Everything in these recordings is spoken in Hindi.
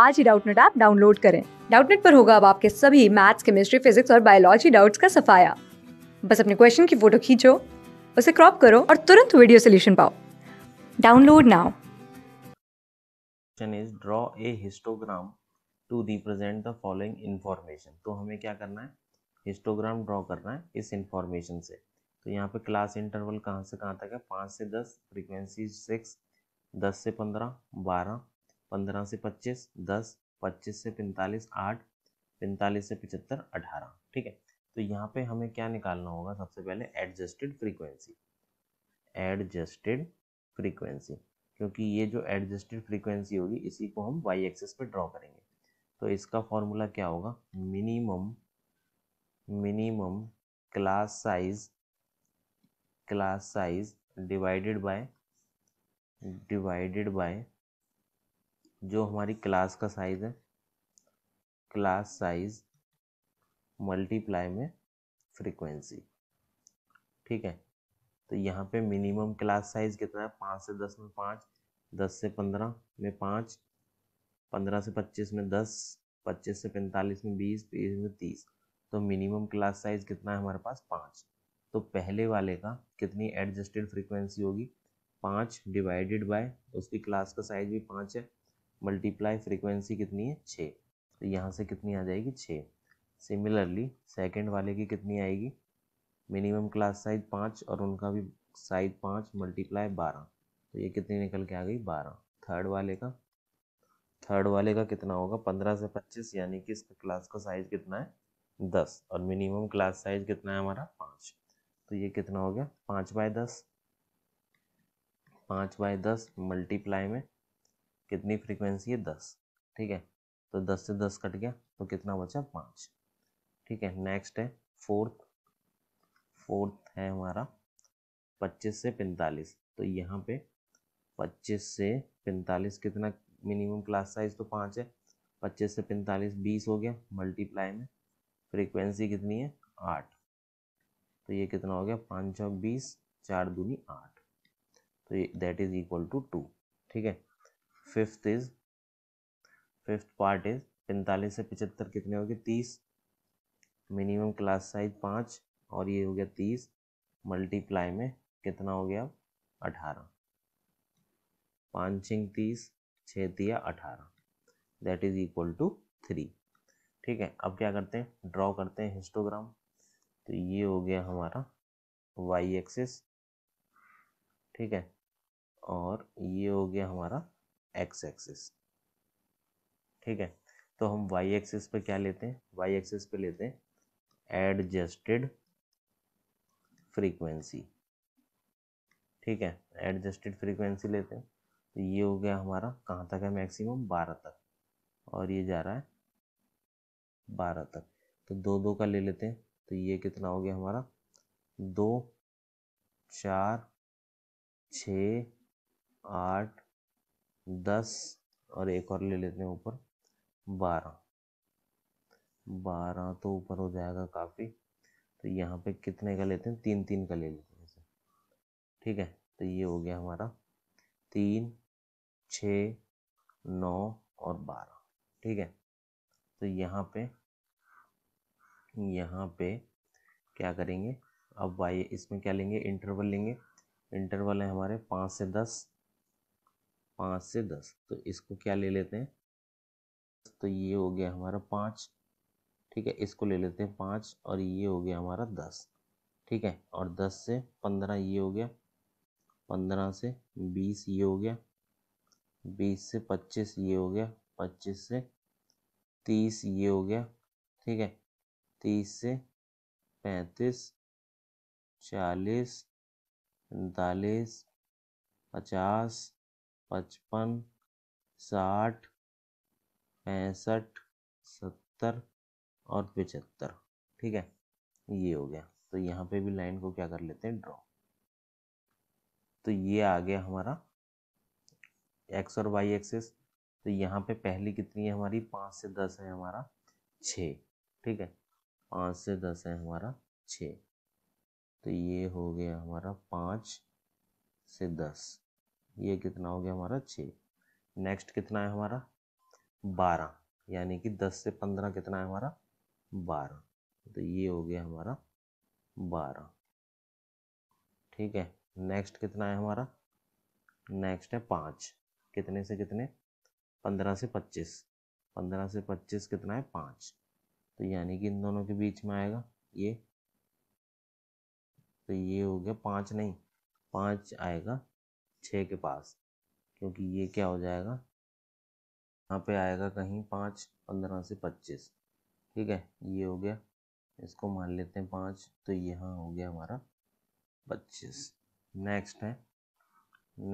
आज ही डाउटनेट ऐप डाउनलोड करें डाउटनेट पर होगा अब आपके सभी मैथ्स केमिस्ट्री फिजिक्स और बायोलॉजी डाउट्स का सफाया बस अपने क्वेश्चन की फोटो खींचो उसे क्रॉप करो और तुरंत वीडियो सोल्यूशन पाओ download now is draw a histogram to represent the following information तो हमें क्या करना है हिस्टोग्राम ड्रॉ करना है इस इन्फॉर्मेशन से तो यहाँ पे क्लास इंटरवल कहाँ से कहाँ तक है पाँच से दस फ्रीक्वेंसी सिक्स दस से पंद्रह बारह पंद्रह से पच्चीस दस पच्चीस से पैंतालीस आठ पैंतालीस से पचहत्तर अठारह ठीक है तो यहाँ पे हमें क्या निकालना होगा सबसे पहले एडजस्टेड फ्रीक्वेंसी एडजस्टेड फ्रीक्वेंसी क्योंकि ये जो एडजस्टेड फ्रीक्वेंसी होगी इसी को हम वाई एक्सेस पे ड्रॉ करेंगे तो इसका फॉर्मूला क्या होगा minimum minimum class size class size divided by divided by जो हमारी क्लास का साइज़ है क्लास साइज़ मल्टीप्लाई में फ्रीक्वेंसी ठीक है तो यहाँ पे मिनिमम क्लास साइज़ कितना है पाँच से दस में पाँच दस से पंद्रह में पाँच पंद्रह से पच्चीस में दस पच्चीस से पैंतालीस में बीस बीस में तीस तो मिनिमम क्लास साइज़ कितना है हमारे पास पाँच तो पहले वाले का कितनी एडजस्टेड फ्रीक्वेंसी होगी पाँच डिवाइडेड बाय उसकी क्लास का साइज़ भी पाँच है मल्टीप्लाई फ्रीक्वेंसी कितनी है छः तो यहाँ से कितनी आ जाएगी छः सिमिलरली सेकेंड वाले की कितनी आएगी मिनिमम क्लास साइज पाँच और उनका भी साइज पाँच मल्टीप्लाई बारह तो ये कितनी निकल के आ गई बारह थर्ड वाले का थर्ड वाले का कितना होगा पंद्रह से पच्चीस यानी कि इसका क्लास का साइज कितना है दस और मिनिमम क्लास साइज कितना है हमारा पाँच तो ये कितना हो गया पाँच बाय दस पाँच बाय दस मल्टीप्लाई में कितनी फ्रीक्वेंसी है दस ठीक है तो दस से दस कट गया तो कितना बचा पाँच ठीक है नेक्स्ट है फोर्थ फोर्थ है हमारा पच्चीस से पैंतालीस तो यहाँ पे पच्चीस से पैंतालीस कितना मिनिमम क्लास साइज तो पाँच है पच्चीस से पैंतालीस बीस हो गया मल्टीप्लाई में फ्रीक्वेंसी कितनी है आठ तो ये कितना हो गया पाँच चौक बीस चार दूनी आठ तो ये that is equal to two ठीक है fifth is fifth part is पैंतालीस से पिछहत्तर कितने हो गए तीस मिनिमम क्लास साइज पाँच और ये हो गया तीस मल्टीप्लाई में कितना हो गया अठारह पाँचिंग तीस छः तिया अठारह that is equal to three ठीक है अब क्या करते हैं ड्रॉ करते हैं हिस्टोग्राम तो ये हो गया हमारा वाई एक्सिस ठीक है और ये हो गया हमारा एक्स एक्सिस ठीक है तो हम वाई एक्सिस पे क्या लेते हैं वाई एक्सिस पे लेते हैं एडजस्टेड फ्रीक्वेंसी ठीक है एडजस्टेड फ्रीक्वेंसी लेते हैं तो ये हो गया हमारा कहाँ तक है मैक्सिमम बारह तक और ये जा रहा है बारह तक तो दो दो का ले लेते हैं तो ये कितना हो गया हमारा दो चार छ आठ दस और एक और ले लेते हैं ऊपर बारह बारह तो ऊपर हो जाएगा काफ़ी तो यहाँ पे कितने का लेते हैं तीन तीन का ले लेते हैं ठीक है तो ये हो गया हमारा तीन छ नौ और बारह ठीक है तो यहाँ पे यहाँ पे क्या करेंगे अब वाई इसमें क्या लेंगे इंटरवल लेंगे इंटरवल है हमारे पाँच से दस पाँच से दस तो इसको क्या ले लेते हैं तो ये हो गया हमारा पाँच ठीक है इसको ले लेते हैं पाँच और ये हो गया हमारा दस ठीक है और दस से पंद्रह ये हो गया पंद्रह से बीस ये हो गया बीस से पच्चीस ये हो गया पच्चीस से तीस ये हो गया ठीक है तीस से पैंतीस चालीस पैंतालीस पचास पचपन साठ पैंसठ सत्तर और पचहत्तर ठीक है ये हो गया तो यहाँ पे भी लाइन को क्या कर लेते हैं ड्रॉ तो ये आ गया हमारा एक्स और वाई एक्सेस तो यहाँ पे पहली कितनी है हमारी पाँच से दस है हमारा छ ठीक है पाँच से दस है हमारा छ तो ये हो गया हमारा पाँच से दस ये कितना हो गया हमारा छः नेक्स्ट कितना है हमारा बारह यानी कि दस से पंद्रह कितना है हमारा बारह तो ये हो गया हमारा बारह ठीक है नेक्स्ट कितना है हमारा नेक्स्ट है पाँच कितने से कितने पंद्रह से पच्चीस पंद्रह से पच्चीस कितना है पाँच तो यानी कि इन दोनों के बीच में आएगा ये तो ये हो गया पाँच नहीं पाँच आएगा छः के पास क्योंकि ये क्या हो जाएगा यहाँ पे आएगा कहीं पाँच पंद्रह से पच्चीस ठीक है ये हो गया इसको मान लेते हैं पाँच तो यहाँ हो गया हमारा पच्चीस नेक्स्ट है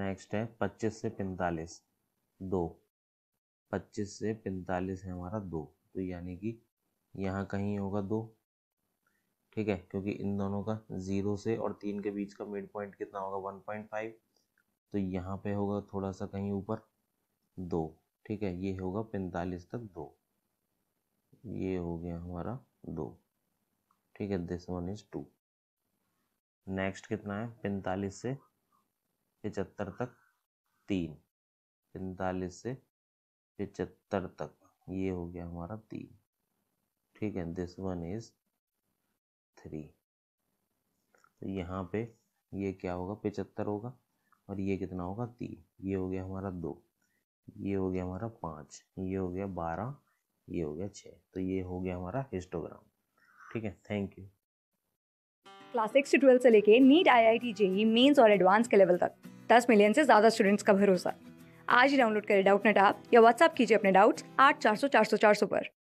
नेक्स्ट है पच्चीस से पैंतालीस दो पच्चीस से पैंतालीस है हमारा दो तो यानी कि यहाँ कहीं होगा दो ठीक है क्योंकि इन दोनों का ज़ीरो से और तीन के बीच का मिड पॉइंट कितना होगा वन पॉइंट फाइव तो यहाँ पे होगा थोड़ा सा कहीं ऊपर दो ठीक है ये होगा पैंतालीस तक दो ये हो गया हमारा दो ठीक है this one is two next कितना है पैंतालीस से पिचहत्तर तक तीन पैंतालीस से पिचहत्तर तक ये हो गया हमारा तीन ठीक है दिस वन इज थ्री तो यहाँ पे ये क्या होगा पिचहत्तर होगा और ये कितना होगा तीन ये हो गया हमारा दो ये हो गया हमारा पाँच ये हो गया बारह ये हो गया छः तो ये हो गया हमारा हिस्टोग्राम ठीक है थैंक यू क्लास सिक्स से ट्वेल्थ से लेके NEET I I T JEE mains और एडवांस के लेवल तक दस मिलियन से ज़्यादा स्टूडेंट्स का भरोसा आज ही डाउनलोड करें डाउट नेट आप या व्हाट्सअप कीजिए अपने डाउट्स आठ चार सौ चार सौ चार सौ पर